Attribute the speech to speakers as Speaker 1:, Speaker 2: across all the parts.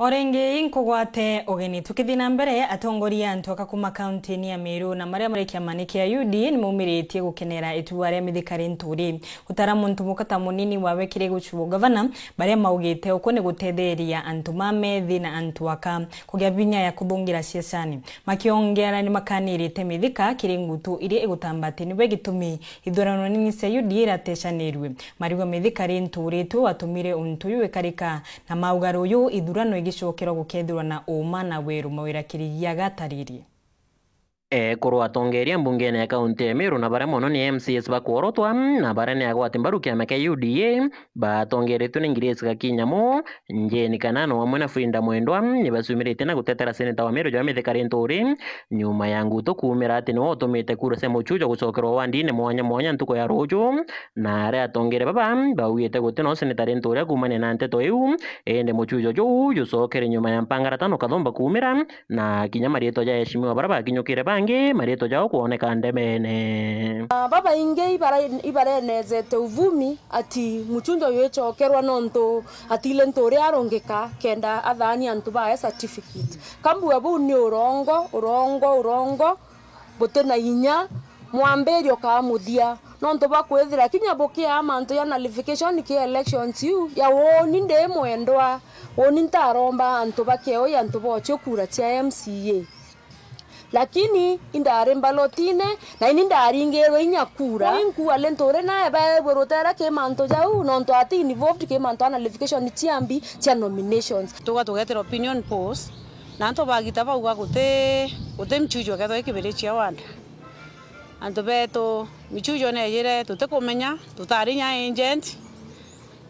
Speaker 1: o rĩngĩ nkũgwate ũgeni tũkĩthiĩ na mbere atongoria ntoka kuma kaunti-inĩ ya mĩrũ na maria marĩ kĩama-nĩ kĩa ud ni maumĩrĩtie gukenera itua rĩa mĩthikari ntũrĩ ũtaramu ntũmũka ta mũnini wa wekire gũcuo gavana marĩa maugĩte ũkũ nĩ gũtetheria antu mamethi na antu aka kũgĩa binya ya kubungira ciacani makiongera ni makanĩrĩte mĩthika kĩrĩ ngutu iria ĩgũtambate nĩwe gĩtũmi ithurano nini cia ud iratecanĩrue mariuga mĩthikari ntũrĩ tu watumire untu ũyũ ĩkarĩka na mauga rũyũ ithurano gicokero gukeethirwa na uma na wiru mawira kirithia gatariri
Speaker 2: ekorwa eh, tongeria mbungene ekaunti ya miru na baria mono ni mcs bakuorotwa na baria niagwati mbaru kiama kia uda tu ni ngiri esika nje ni kanano wa na frinda mwendwa ni basumirite na gutetera seneta wa Meru jwa mithikari nturi nyuma ya nguto kuumira ati niwe utumite kura cia muchujo gucokerwa wandini mwanya mwanya ntuko ya rojo na aria atongere baba bauite guti no senetari nturi akumania na nteto ende indi muchujo juu jucokere nyuma ya mpangara tano kadomba kumira na kinya marietwa ja eshimiwa baraba bakinyukire ba bangi marito jao kuoneka ndemene
Speaker 3: uh, baba inge ibarenezete uvumi ati muchunjo yoichokerwa nontu atile ntu uria arungika kenda athani antu bae certificate kambua buu ni urongo urongo urongo buti na inya mwambirio kaa muthia nontu bakwithira kinya ya amantu ya nullification ki elections yu ya woni ndi mwendwa woni ntaromba antu bakeo ya antu bochio kura cia MCA lakini indare mbalotine na ini indari ingero inyakura inkuwa lentore naye ke manto jau nonto ati involved ke kimanto ana ni chiambi chia nominations tuga
Speaker 4: tugetera opinion post polls nanto bagita bauga guti guti mchujo ketwa ikibiri chia wanda anto beto mchujo yere michujo komenya tutikumenya tutarinya agent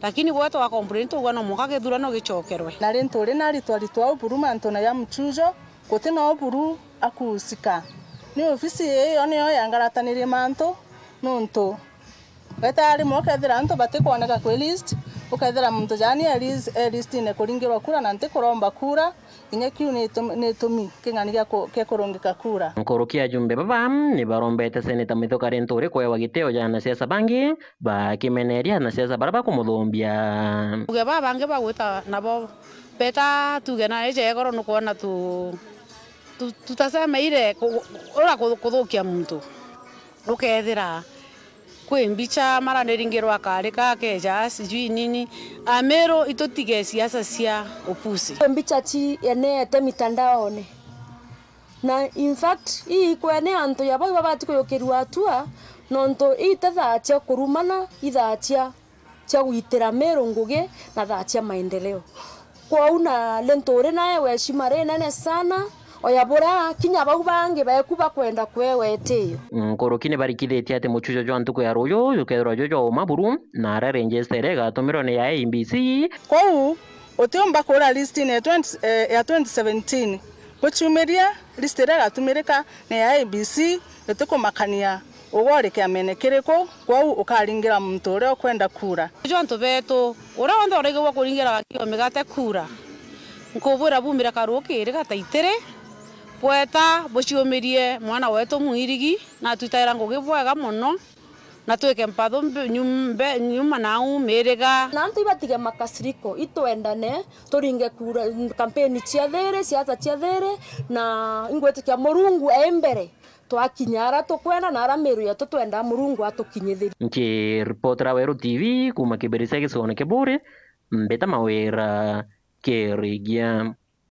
Speaker 4: lakini gweto wa complain tuguo no muka githurano gicokerwe
Speaker 5: na rintu ri na ritwa ritwa uburu manto na ya mchujo guti no uburu akusika ni ofisi ä yo nä yo yangaratanä mantå nå ntå wetarä mwe å kethä ntå batä kuoneka kwä å kethä ra må ntå jani eristine e kå ringä rwo kura na ntä romba kura inya kiu nä tå mi kä ng'ani gä kå rå ngä ka kura
Speaker 2: nkårå jumbe baba nä barombete seneta mä thå karä ntå rä kwewa gä teo ja anaciaca bangä bakä meneria anaciaca bara bakå må thombia
Speaker 4: uge baba bangä bagwä ta nabo beta tuge na ä jegoro nä kuona tu ile ura kuthukia muntu ukethira kwi mbica maraneringirwa ka keja sijui nini amero itutige siasa cia upusi
Speaker 3: chi ene eneete mitandaone na in fact iikwene antu ya bau babati kuyukirwa atua nontu iite thaa kurumana ithaa cia cia gwitira miru ngugi na thaa maendeleo kwa na lintu uri naye weshima nene sana oyabura kinya bau bange baekuba kwenda kwewete iyo
Speaker 2: nkorokine barikithitie ati muchujo jwa ntuku ya royo ruyu jukethirwa jo jwauma buru na aria renjestere gatumirwa ni ya abc
Speaker 5: kou list ne listine eh, ya 2017 guchumiria list iria gatumirika ni ya abc itikumakania ugorikea mene kiriku kwau ukaringira muntu uria ukwenda kura
Speaker 4: jo ntu betu uria wonthe uregagwa kuringira wakio migate kura nkubwira bumire karuukiri gataitire bweta buciumirie mwana wetu muirigi na twitaira ngugi bwega muno na twike mpathu nyumbe nyuma na umiriga na antu ibatige makasiriko itwendane turinge kura
Speaker 3: kampeni cia thiri ciaca cia thiri na ingwetikia murungu e mbere twakinya ara tukwenda na ara miru yetu twenda murungu atukinyithirie
Speaker 2: nkiripotera weru tv kuma kibiri kia gicigo mbeta mbita mawira kirigia